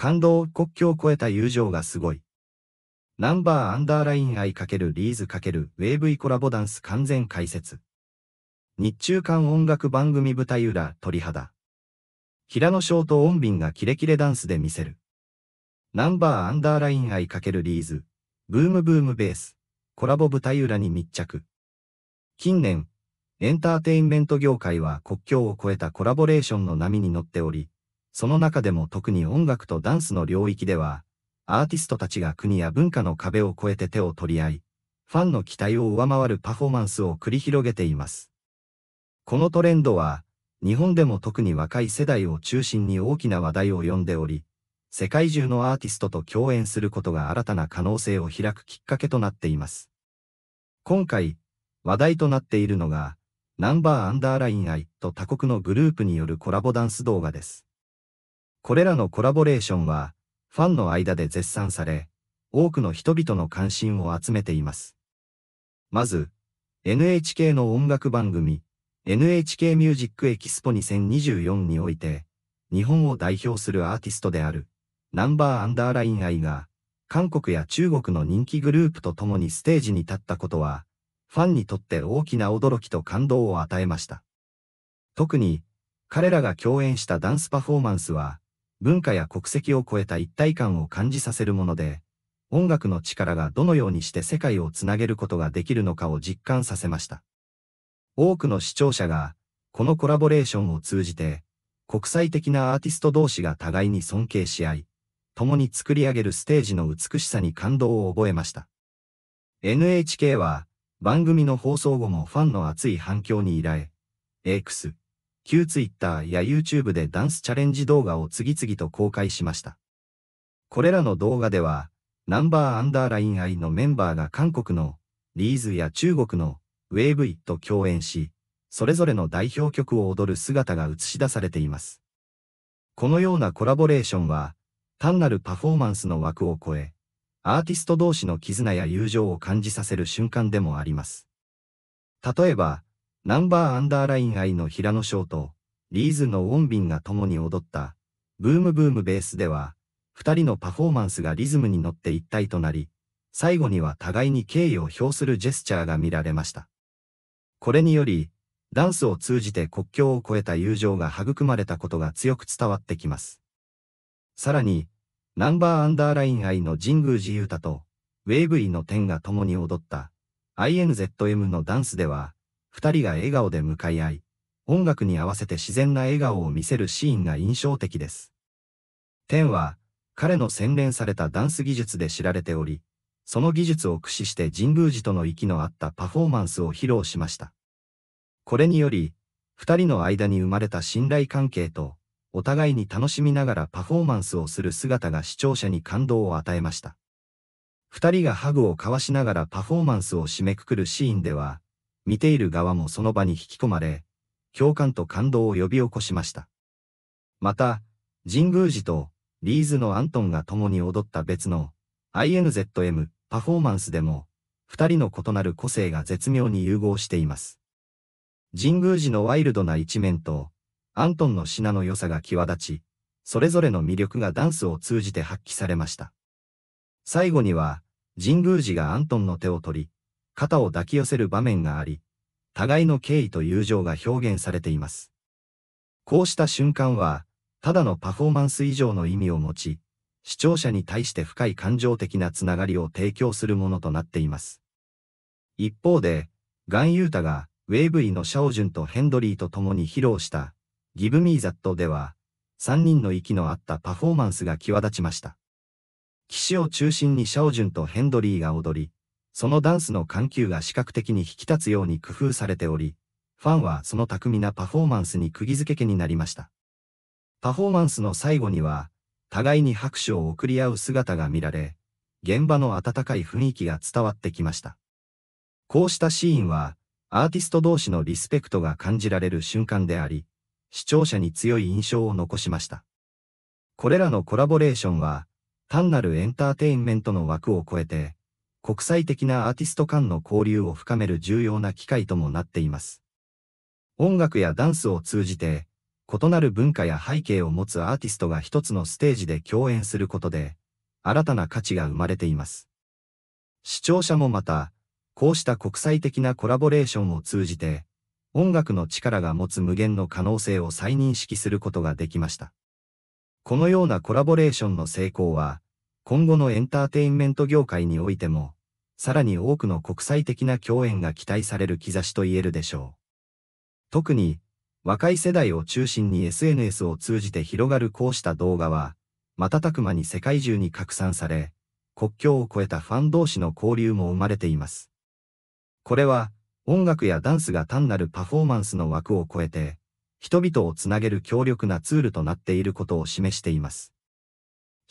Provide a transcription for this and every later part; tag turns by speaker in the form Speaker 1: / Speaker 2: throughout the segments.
Speaker 1: 感動、国境を越えた友情がすごい。ナンバーアンダーライン愛×リーズ×ウェーブイコラボダンス完全解説。日中間音楽番組舞台裏鳥肌。平野翔と音ンがキレキレダンスで見せる。ナンバーアンダーライン愛×リーズ。ブームブームベース。コラボ舞台裏に密着。近年、エンターテインメント業界は国境を越えたコラボレーションの波に乗っており、その中でも特に音楽とダンスの領域では、アーティストたちが国や文化の壁を越えて手を取り合い、ファンの期待を上回るパフォーマンスを繰り広げています。このトレンドは、日本でも特に若い世代を中心に大きな話題を呼んでおり、世界中のアーティストと共演することが新たな可能性を開くきっかけとなっています。今回、話題となっているのが、ナンバーアンダーライン I と他国のグループによるコラボダンス動画です。これらのコラボレーションは、ファンの間で絶賛され、多くの人々の関心を集めています。まず、NHK の音楽番組、NHK ミュージックエキスポ2024において、日本を代表するアーティストである、ナンバーアンダーラインアイが、韓国や中国の人気グループと共にステージに立ったことは、ファンにとって大きな驚きと感動を与えました。特に、彼らが共演したダンスパフォーマンスは、文化や国籍を超えた一体感を感じさせるもので、音楽の力がどのようにして世界をつなげることができるのかを実感させました。多くの視聴者が、このコラボレーションを通じて、国際的なアーティスト同士が互いに尊敬し合い、共に作り上げるステージの美しさに感動を覚えました。NHK は、番組の放送後もファンの熱い反響に依頼、X、旧 Twitter や YouTube でダンスチャレンジ動画を次々と公開しました。これらの動画では、ナンバーアンダーラインアイのメンバーが韓国のリーズや中国のウェーブイット共演し、それぞれの代表曲を踊る姿が映し出されています。このようなコラボレーションは、単なるパフォーマンスの枠を超え、アーティスト同士の絆や友情を感じさせる瞬間でもあります。例えば、ナンバーアンダーライン愛の平野翔と、リーズのウォンビンが共に踊った、ブームブームベースでは、二人のパフォーマンスがリズムに乗って一体となり、最後には互いに敬意を表するジェスチャーが見られました。これにより、ダンスを通じて国境を越えた友情が育まれたことが強く伝わってきます。さらに、ナンバーアンダーライン愛の神宮寺勇太と、ウェーブイの天が共に踊った、INZM のダンスでは、2人が笑顔で向かい合い、音楽に合わせて自然な笑顔を見せるシーンが印象的です。天は、彼の洗練されたダンス技術で知られており、その技術を駆使して神宮寺との息の合ったパフォーマンスを披露しました。これにより、二人の間に生まれた信頼関係と、お互いに楽しみながらパフォーマンスをする姿が視聴者に感動を与えました。二人がハグを交わしながらパフォーマンスを締めくくるシーンでは、見ている側もその場に引き込まれ、共感と感動を呼び起こしました。また、神宮寺とリーズのアントンが共に踊った別の INZM パフォーマンスでも、二人の異なる個性が絶妙に融合しています。神宮寺のワイルドな一面と、アントンの品の良さが際立ち、それぞれの魅力がダンスを通じて発揮されました。最後には、神宮寺がアントンの手を取り、肩を抱き寄せる場面があり、互いの敬意と友情が表現されています。こうした瞬間は、ただのパフォーマンス以上の意味を持ち、視聴者に対して深い感情的なつながりを提供するものとなっています。一方で、ガン・ユータが、ウェーブイのシャオジュンとヘンドリーと共に披露した、ギブ・ミー・ザットでは、3人の息の合ったパフォーマンスが際立ちました。騎士を中心にシャオジュンとヘンドリーが踊り、そのダンスの緩急が視覚的に引き立つように工夫されており、ファンはその巧みなパフォーマンスに釘付けになりました。パフォーマンスの最後には、互いに拍手を送り合う姿が見られ、現場の温かい雰囲気が伝わってきました。こうしたシーンは、アーティスト同士のリスペクトが感じられる瞬間であり、視聴者に強い印象を残しました。これらのコラボレーションは、単なるエンターテインメントの枠を超えて、国際的なアーティスト間の交流を深める重要な機会ともなっています。音楽やダンスを通じて、異なる文化や背景を持つアーティストが一つのステージで共演することで、新たな価値が生まれています。視聴者もまた、こうした国際的なコラボレーションを通じて、音楽の力が持つ無限の可能性を再認識することができました。このようなコラボレーションの成功は、今後のエンターテインメント業界においても、さらに多くの国際的な共演が期待される兆しと言えるでしょう。特に、若い世代を中心に SNS を通じて広がるこうした動画は、瞬く間に世界中に拡散され、国境を越えたファン同士の交流も生まれています。これは、音楽やダンスが単なるパフォーマンスの枠を超えて、人々をつなげる強力なツールとなっていることを示しています。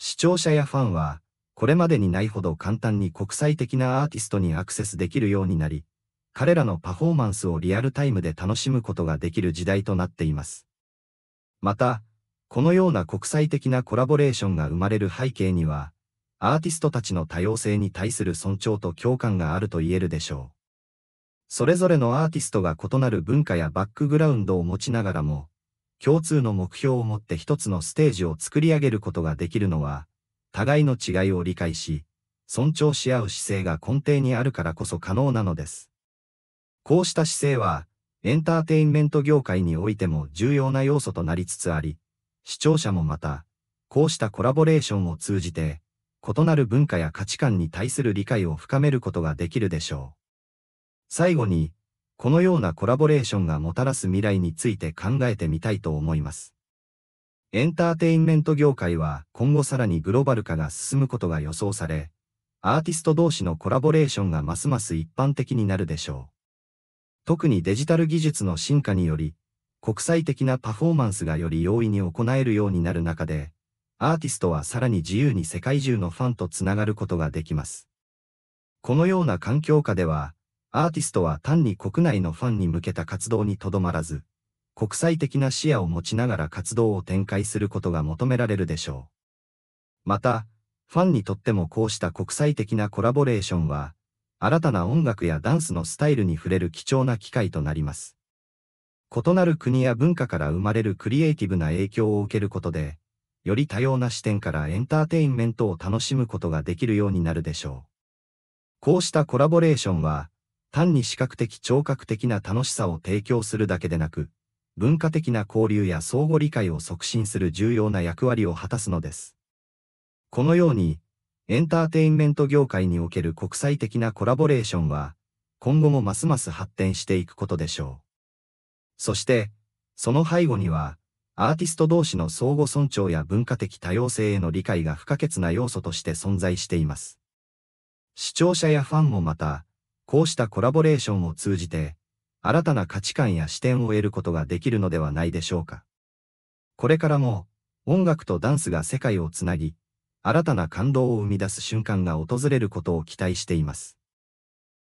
Speaker 1: 視聴者やファンは、これまでにないほど簡単に国際的なアーティストにアクセスできるようになり、彼らのパフォーマンスをリアルタイムで楽しむことができる時代となっています。また、このような国際的なコラボレーションが生まれる背景には、アーティストたちの多様性に対する尊重と共感があると言えるでしょう。それぞれのアーティストが異なる文化やバックグラウンドを持ちながらも、共通の目標を持って一つのステージを作り上げることができるのは、互いの違いを理解し、尊重し合う姿勢が根底にあるからこそ可能なのです。こうした姿勢は、エンターテインメント業界においても重要な要素となりつつあり、視聴者もまた、こうしたコラボレーションを通じて、異なる文化や価値観に対する理解を深めることができるでしょう。最後に、このようなコラボレーションがもたらす未来について考えてみたいと思います。エンターテインメント業界は今後さらにグローバル化が進むことが予想され、アーティスト同士のコラボレーションがますます一般的になるでしょう。特にデジタル技術の進化により、国際的なパフォーマンスがより容易に行えるようになる中で、アーティストはさらに自由に世界中のファンとつながることができます。このような環境下では、アーティストは単に国内のファンに向けた活動にとどまらず、国際的な視野を持ちながら活動を展開することが求められるでしょう。また、ファンにとってもこうした国際的なコラボレーションは、新たな音楽やダンスのスタイルに触れる貴重な機会となります。異なる国や文化から生まれるクリエイティブな影響を受けることで、より多様な視点からエンターテインメントを楽しむことができるようになるでしょう。こうしたコラボレーションは、単に視覚的聴覚的な楽しさを提供するだけでなく、文化的な交流や相互理解を促進する重要な役割を果たすのです。このように、エンターテインメント業界における国際的なコラボレーションは、今後もますます発展していくことでしょう。そして、その背後には、アーティスト同士の相互尊重や文化的多様性への理解が不可欠な要素として存在しています。視聴者やファンもまた、こうしたコラボレーションを通じて、新たな価値観や視点を得ることができるのではないでしょうか。これからも、音楽とダンスが世界をつなぎ、新たな感動を生み出す瞬間が訪れることを期待しています。